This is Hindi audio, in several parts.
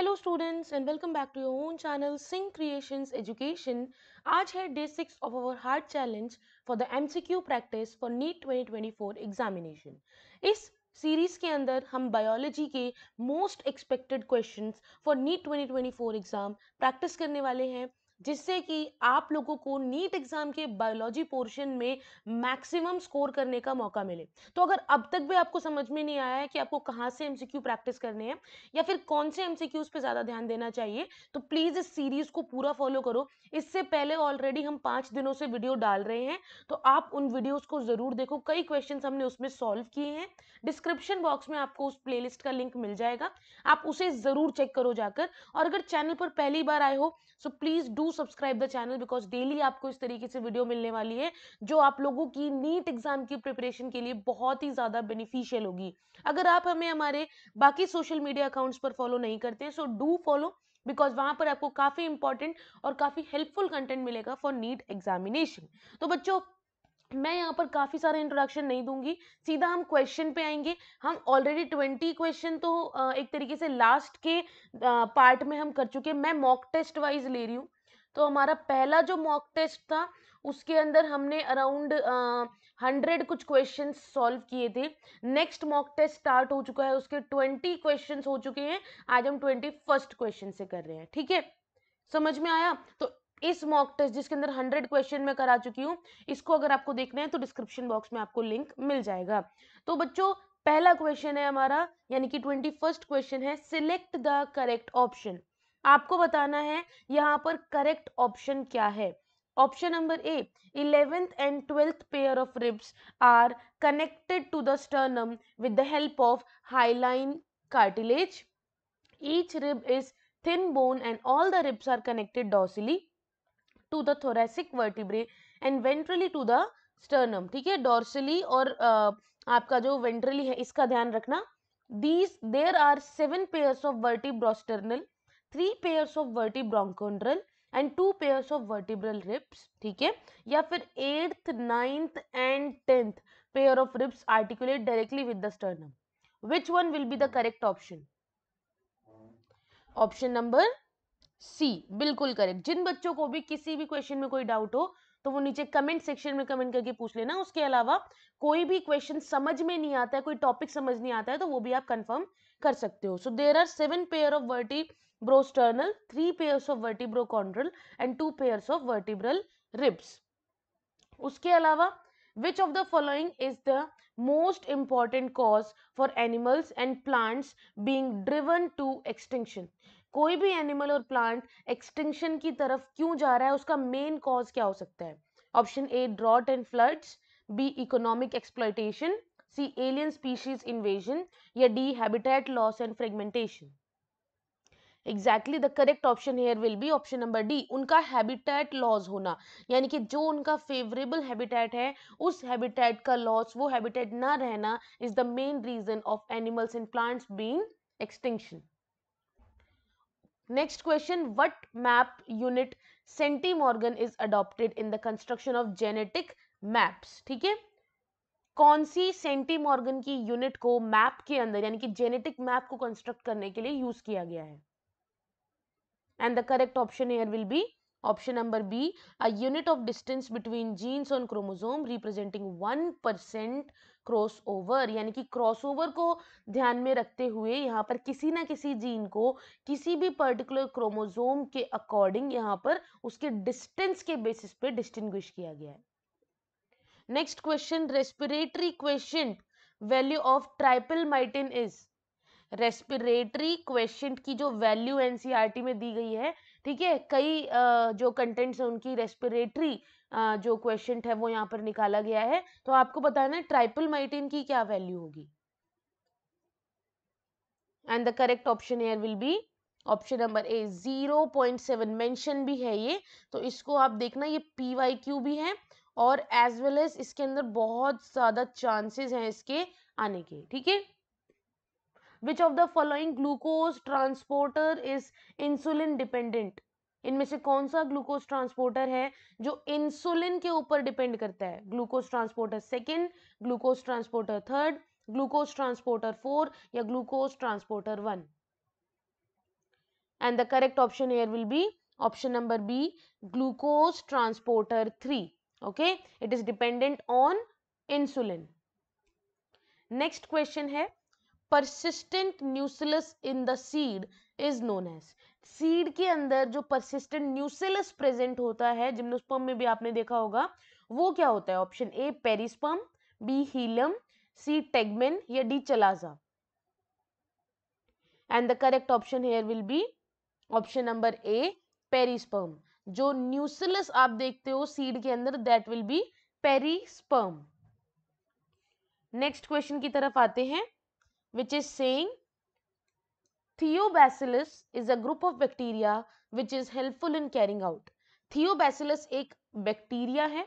Hello students and welcome back to your own channel Singh creations education आज है day six of our hard challenge for the MCQ practice for NEET 2024 examination इस सीरीज के अंदर हम बायोलॉजी के most expected questions for NEET 2024 exam practice करने वाले हैं जिससे कि आप लोगों को नीट एग्जाम के बायोलॉजी पोर्शन में मैक्सिमम स्कोर करने का मौका मिले तो अगर अब तक भी आपको समझ में नहीं आया है कि आपको कहाँ से एमसीक्यू प्रैक्टिस करने हैं या फिर कौन से एमसीक्यूज पे ज़्यादा ध्यान देना चाहिए तो प्लीज़ इस सीरीज़ को पूरा फॉलो करो इससे पहले ऑलरेडी हम पाँच दिनों से वीडियो डाल रहे हैं तो आप उन वीडियोज़ को ज़रूर देखो कई क्वेश्चन हमने उसमें सॉल्व किए हैं डिस्क्रिप्शन बॉक्स में आपको उस प्लेलिस्ट का लिंक मिल जाएगा आप उसे ज़रूर चेक करो जाकर और अगर चैनल पर पहली बार आए हो so please do subscribe the channel because daily आपको इस तरीके से वीडियो मिलने वाली है जो आप लोगों की नीट एग्जाम की प्रिपरेशन के लिए बहुत ही ज्यादा बेनिफिशियल होगी अगर आप हमें हमारे बाकी सोशल मीडिया अकाउंट्स पर फॉलो नहीं करते सो डू फॉलो बिकॉज वहां पर आपको काफ़ी इंपॉर्टेंट और काफ़ी हेल्पफुल कंटेंट मिलेगा फॉर नीट एग्जामिनेशन तो बच्चों मैं यहाँ पर काफ़ी सारा इंट्रोडक्शन नहीं दूंगी सीधा हम क्वेश्चन पे आएंगे हम ऑलरेडी ट्वेंटी क्वेश्चन तो एक तरीके से लास्ट के पार्ट में हम कर चुके हैं मैं मॉक टेस्ट वाइज ले रही हूँ तो हमारा पहला जो मॉक टेस्ट था उसके अंदर हमने अराउंड हंड्रेड कुछ क्वेश्चन सॉल्व किए थे नेक्स्ट मॉक टेस्ट स्टार्ट हो चुका है उसके ट्वेंटी क्वेश्चन हो चुके हैं आज हम ट्वेंटी फर्स्ट क्वेश्चन से कर रहे हैं ठीक है समझ में आया तो इस मॉक टेस्ट जिसके अंदर हंड्रेड क्वेश्चन मैं करा चुकी हूँ इसको अगर आपको देखना है तो डिस्क्रिप्शन बॉक्स में आपको लिंक मिल जाएगा तो बच्चों पहला क्वेश्चन है हमारा यानी कि ट्वेंटी फर्स्ट क्वेश्चन है सिलेक्ट द करेक्ट ऑप्शन आपको बताना है यहाँ पर करेक्ट ऑप्शन क्या है option number A eleventh and twelfth pair of ribs are connected to the sternum with the help of hyaline cartilage each rib is thin bone and all the ribs are connected dorsally to the thoracic vertebrae and ventrally to the sternum ठीक है डॉर्सली और uh, आपका जो वेंट्रली है इसका ध्यान रखना these there are seven pairs of vertebrosternal three pairs of vertebrochondral and two pairs of vertebral ribs ठीक है या फिर eighth ninth and tenth pair of ribs articulate directly with the sternum which one will be the correct option option number C बिल्कुल करेक्ट जिन बच्चों को भी किसी भी क्वेश्चन में कोई डाउट हो तो वो नीचे कमेंट सेक्शन में कमेंट करके पूछ लेना उसके अलावा कोई भी क्वेश्चन समझ में नहीं आता है कोई टॉपिक समझ नहीं आता है तो वो भी आप कंफर्म कर सकते हो so there are seven pair of vertebrosternal three pairs of vertebrochondral and two pairs of vertebral ribs उसके अलावा which of the following is the most important cause for animals and plants being driven to extension कोई भी एनिमल और प्लांट एक्सटिंक्शन की तरफ क्यों जा रहा है उसका मेन कॉज क्या हो सकता है option A drought and floods B economic exploitation C alien species invasion या D habitat loss and fragmentation exactly the correct option here will be option number D उनका हैबिटेट लॉस होना यानी कि जो उनका फेवरेबल हैबिटेट है उस हैबिटेट का लॉस वो हैबिटेट ना रहना is the main reason of animals and plants being extinction question what map unit centimorgan is adopted in the construction of genetic maps ठीक है कौन सी सेंटीमॉर्गन की यूनिट को मैप के अंदर यानी कि जेनेटिक मैप को कंस्ट्रक्ट करने के लिए यूज किया गया है and the correct option here will be option number B a unit of distance between genes on chromosome representing one percent crossover यानी कि क्रॉस ओवर को ध्यान में रखते हुए यहाँ पर किसी ना किसी जीन को किसी भी पर्टिकुलर क्रोमोजोम के अकॉर्डिंग यहाँ पर उसके डिस्टेंस के बेसिस पे डिस्टिंग्विश किया गया है next question respiratory question value of tripalmitin is respiratory question की जो वैल्यू एनसीआरटी में दी गई है ठीक है कई जो कंटेंट्स हैं उनकी रेस्पिरेटरी जो क्वेश्चन है वो यहाँ पर निकाला गया है तो आपको बताना है ट्राइपल माइटिन की क्या वैल्यू होगी and the correct option here will be option number A zero point seven mention भी है ये तो इसको आप देखना ये पी वाई क्यू भी है और एज वेल एज इसके अंदर बहुत ज़्यादा चांसेस हैं इसके आने के ठीक है which of the following glucose transporter is insulin dependent इनमें से कौन सा ग्लूकोज ट्रांसपोर्टर है जो इंसुलिन के ऊपर डिपेंड करता है glucose transporter second glucose transporter third glucose transporter four या glucose transporter one and the correct option here will be option number B glucose transporter three okay it is dependent on insulin next question है persistent nucellus in the seed is known as seed के अंदर जो परसिस्टेंट न्यूसेलस प्रेजेंट होता है जिम्नोस्पर्म में भी आपने देखा होगा वो क्या होता है option A perisperm B hilum C tegmen या D chalaza and the correct option here will be option number A perisperm जो न्यूसेलस आप देखते हो सीड के अंदर that will be perisperm next question की तरफ आते हैं which is saying thiobacillus is a group of bacteria which is helpful in carrying out thiobacillus एक बैक्टीरिया है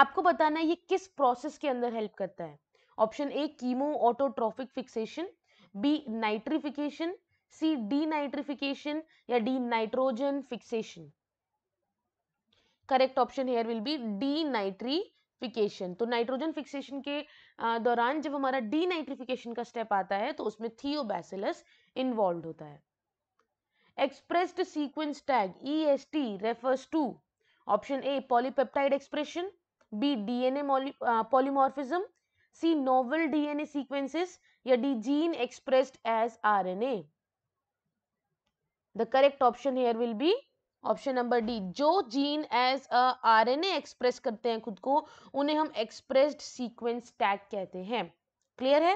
आपको बताना है ये किस प्रोसेस के अंदर हेल्प करता है option A chemoautotrophic fixation B nitrification C denitrification या D nitrogen fixation correct option here will be denitrification तो नाइट्रोजन फिक्सेशन के दौरान जब हमारा डी नाइट्रिफिकेशन का स्टेप आता है तो उसमें थियोबैसिलस इन्वॉल्व होता है expressed sequence tag E S T refers to option A polypeptide expression B DNA polymorphism C novel DNA sequences या D gene expressed as RNA the correct option here will be option number D जो gene as a RNA express करते हैं खुद को उन्हें हम एक्सप्रेस्ड सीक्वेंस टैग कहते हैं क्लियर है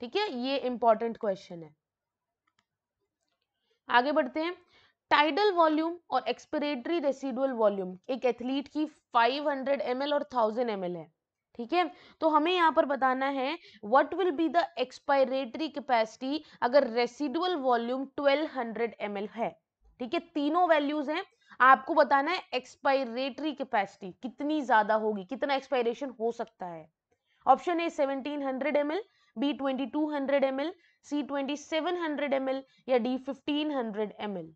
ठीक है ये इंपॉर्टेंट क्वेश्चन है आगे बढ़ते हैं टाइडल वॉल्यूम और एक्सपिरेटरी रेसिडुअल वॉल्यूम एक एथलीट की 500 हंड्रेड और 1000 ml है ठीक है तो हमें यहाँ पर बताना है what will be the expiratory capacity अगर रेसिडुअल वॉल्यूम 1200 हंड्रेड है ठीक है तीनों वैल्यूज हैं आपको बताना है एक्सपायरेटरी कैपेसिटी कितनी ज्यादा होगी कितना एक्सपायरेशन हो सकता है option A 1700 hundred M L B twenty two hundred M L C twenty seven hundred M L या D fifteen hundred M L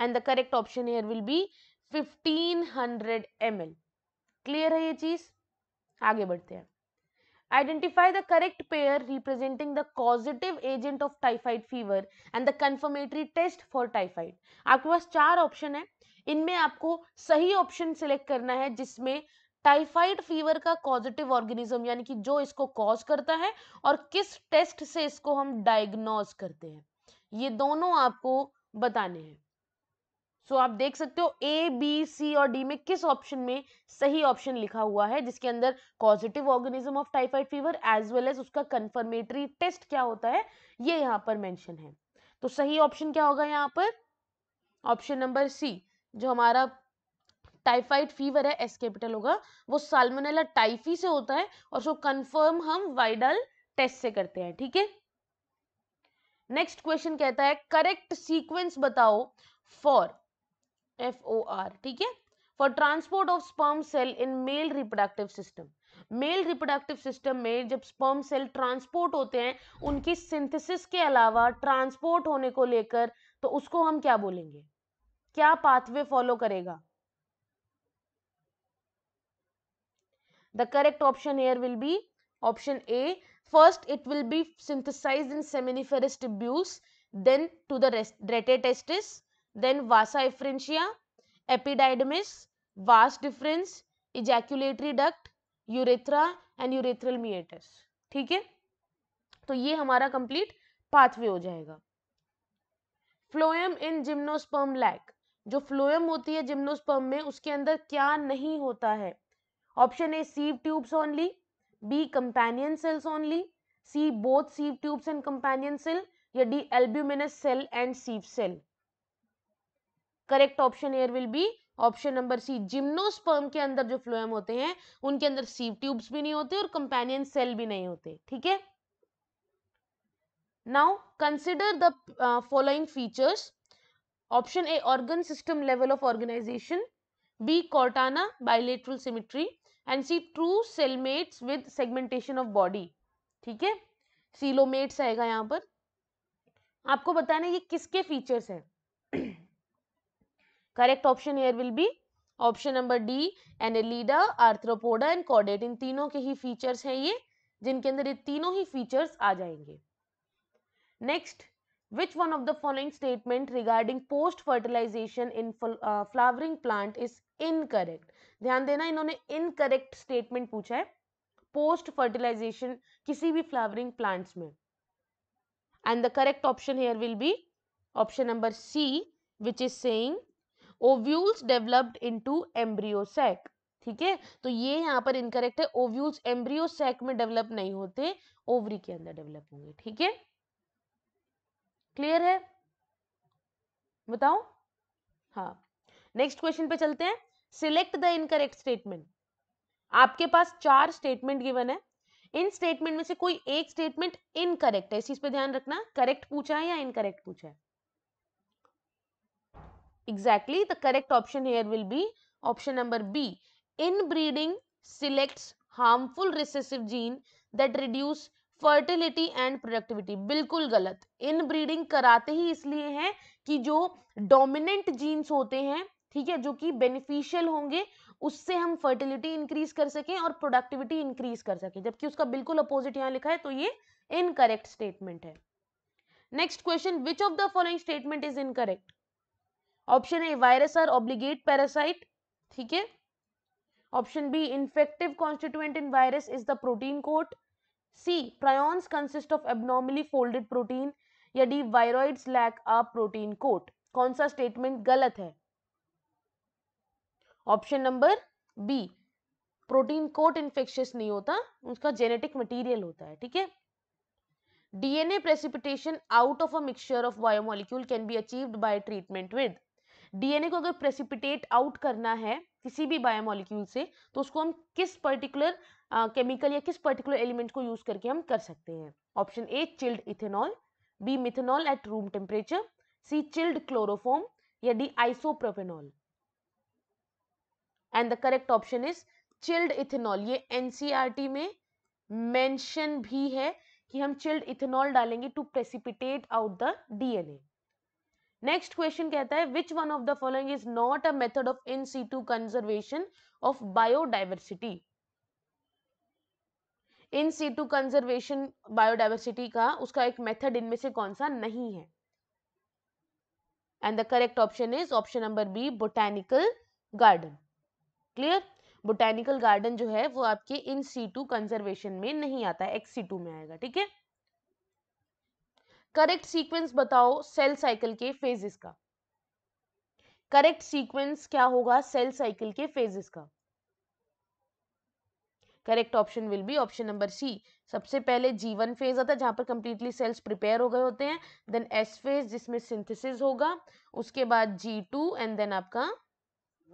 and the correct option here will be fifteen hundred M L clear है ये चीज आगे बढ़ते हैं Identify the correct pair representing the causative agent of typhoid fever and the confirmatory test for typhoid. आपके पास चार ऑप्शन है इनमें आपको सही ऑप्शन सिलेक्ट करना है जिसमें टाइफाइड फीवर का पॉजिटिव ऑर्गेनिज्म यानी कि जो इसको कॉज करता है और किस टेस्ट से इसको हम डायग्नोज करते हैं ये दोनों आपको बताने हैं सो आप देख सकते हो ए बी सी और डी में किस ऑप्शन में सही ऑप्शन लिखा हुआ है जिसके अंदर positive organism of typhoid fever as well as उसका कंफर्मेटरी टेस्ट क्या होता है ये यहाँ पर मैंशन है तो सही ऑप्शन क्या होगा यहाँ पर ऑप्शन नंबर सी जो हमारा टाइफाइड फीवर है एस कैपिटल होगा वो साल्मोनेला टाइफी से होता है और सो कंफर्म हम वाइडल टेस्ट से करते हैं ठीक है नेक्स्ट क्वेश्चन कहता है करेक्ट सीक्वेंस बताओ फॉर एफ ओ आर ठीक है for transport of sperm cell in male reproductive system male reproductive system में जब स्पर्म सेल ट्रांसपोर्ट होते हैं उनकी सिंथेसिस के अलावा ट्रांसपोर्ट होने को लेकर तो उसको हम क्या बोलेंगे क्या पाथवे फॉलो करेगा the correct option here will be option A first it will be synthesized in seminiferous tubules then to the rete testis then vasa efferentia epididymis vas difference ejaculatory duct urethra and urethral meatus ठीक है तो ये हमारा कंप्लीट पाथवे हो जाएगा फ्लोएम इन जिम्नोस्पर्म लैक जो फ्लोएम होती है जिम्नोस्पर्म में उसके अंदर क्या नहीं होता है option A sieve tubes only B companion cells only C both sieve tubes and companion cell या D albuminous cell and sieve cell correct option here will be option number C gymnosperm के अंदर जो फ्लोएम होते हैं उनके अंदर सीव ट्यूब्स भी नहीं होते और कंपेनियन सेल भी नहीं होते ठीक है now consider the following features option A organ system level of organization B cortana bilateral symmetry and C true coelomates with segmentation of body ठीक है सीलोमेट्स आएगा यहाँ पर आपको बताना ये किसके फीचर्स हैं correct option here will be option number D annelida arthropoda and chordate इन तीनों के ही फीचर्स हैं ये जिनके अंदर ये तीनों ही फीचर्स आ जाएंगे next which one of the following statement regarding post fertilization in flowering plant is incorrect ध्यान देना इन्होंने इनकरेक्ट स्टेटमेंट पूछा है पोस्ट फर्टिलाइजेशन किसी भी फ्लावरिंग प्लांट्स में and the correct option here will be option number C which is saying ovules developed into embryo sac ठीक है तो ये यहाँ पर इनकरेक्ट है ओव्यूल्स एम्ब्रियोसेक में डेवलप नहीं होते ओवरी के अंदर डेवलप होंगे ठीक है क्लियर है बताओ हाँ नेक्स्ट क्वेश्चन पे चलते हैं सिलेक्ट द इनकरेक्ट स्टेटमेंट आपके पास चार स्टेटमेंट गिवन है इन स्टेटमेंट में से कोई एक स्टेटमेंट इनकरेक्ट है इस चीज पे ध्यान रखना करेक्ट पूछा है या इनकरेक्ट पूछा है Exactly, the correct option here will be option number B. Inbreeding selects harmful recessive gene that reduce fertility and productivity बिल्कुल गलत इन ब्रीडिंग कराते ही इसलिए है कि जो डोमिनेंट जीन्स होते हैं ठीक है जो कि बेनिफिशियल होंगे उससे हम फर्टिलिटी इंक्रीज कर सकें और प्रोडक्टिविटी इंक्रीज कर सकें जबकि उसका बिल्कुल अपोजिट यहाँ लिखा है तो ये इनकरेक्ट स्टेटमेंट है next question which of the following statement is incorrect option A virus are obligate parasite ठीक है option B infective constituent in virus is the protein coat C prions consist of abnormally folded protein या D viroids lack a protein coat कौन सा स्टेटमेंट गलत है option number B protein coat infectious नहीं होता उसका जेनेटिक मटेरियल होता है ठीक है DNA precipitation out of a mixture of biomolecule can be achieved by treatment with DNA को अगर प्रेसिपिटेट आउट करना है किसी भी बायोमोलिक्यूल से तो उसको हम किस पर्टिकुलर केमिकल या किस पर्टिकुलर एलिमेंट को यूज करके हम कर सकते हैं option A chilled ethanol B methanol at room temperature C chilled chloroform या D isopropanol and the correct option is chilled ethanol ये एनसीआरटी e में मेंशन भी है कि हम चिल्ड इथेनॉल डालेंगे to precipitate out the DNA next question कहता है which one of the following is not a method of in situ conservation of biodiversity in situ conservation biodiversity का उसका एक मेथड इनमें से कौन सा नहीं है and the correct option is option number B botanical garden clear botanical garden जो है वो आपके इन सी टू कंजर्वेशन में नहीं आता है एक्स सी टू में आएगा ठीक है करेक्ट सीक्वेंस बताओ सेल साइकिल के फेजेस का करेक्ट सीक्वेंस क्या होगा सेल साइकिल के फेजेस का correct option will be option number C सबसे पहले जी वन फेज आता है जहां पर कंप्लीटली सेल्स प्रिपेयर हो गए होते हैं देन एस फेज जिसमें सिंथेसिस होगा उसके बाद जी टू एंड देन आपका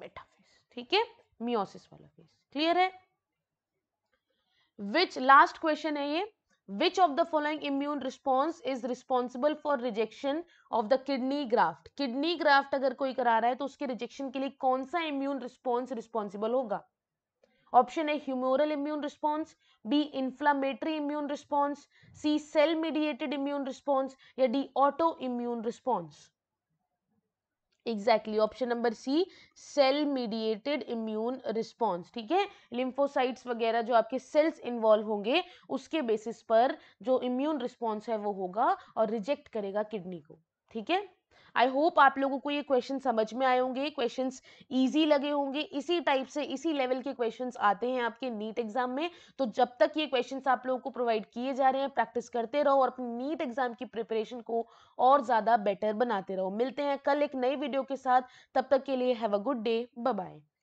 मेटाफेज ठीक है मियोसिस वाला फेज क्लियर है विच लास्ट क्वेश्चन है ये which of the following immune response is responsible for rejection of the kidney graft kidney graft अगर कोई करा रहा है तो उसके rejection के लिए कौन सा immune response responsible होगा ऑप्शन है humoral immune response b inflammatory immune response c cell mediated immune response या d autoimmune response exactly option number C cell mediated immune response ठीक है लिम्फोसाइट्स वगैरह जो आपके सेल्स इन्वॉल्व होंगे उसके बेसिस पर जो इम्यून रिस्पॉन्स है वो होगा और रिजेक्ट करेगा किडनी को ठीक है आई होप आप लोगों को ये क्वेश्चन समझ में आए होंगे क्वेश्चन ईजी लगे होंगे इसी टाइप से इसी लेवल के क्वेश्चन आते हैं आपके नीट एग्जाम में तो जब तक ये क्वेश्चन आप लोगों को प्रोवाइड किए जा रहे हैं प्रैक्टिस करते रहो और अपनी नीट एग्जाम की प्रिपरेशन को और ज़्यादा बेटर बनाते रहो मिलते हैं कल एक नई वीडियो के साथ तब तक के लिए have a good day bye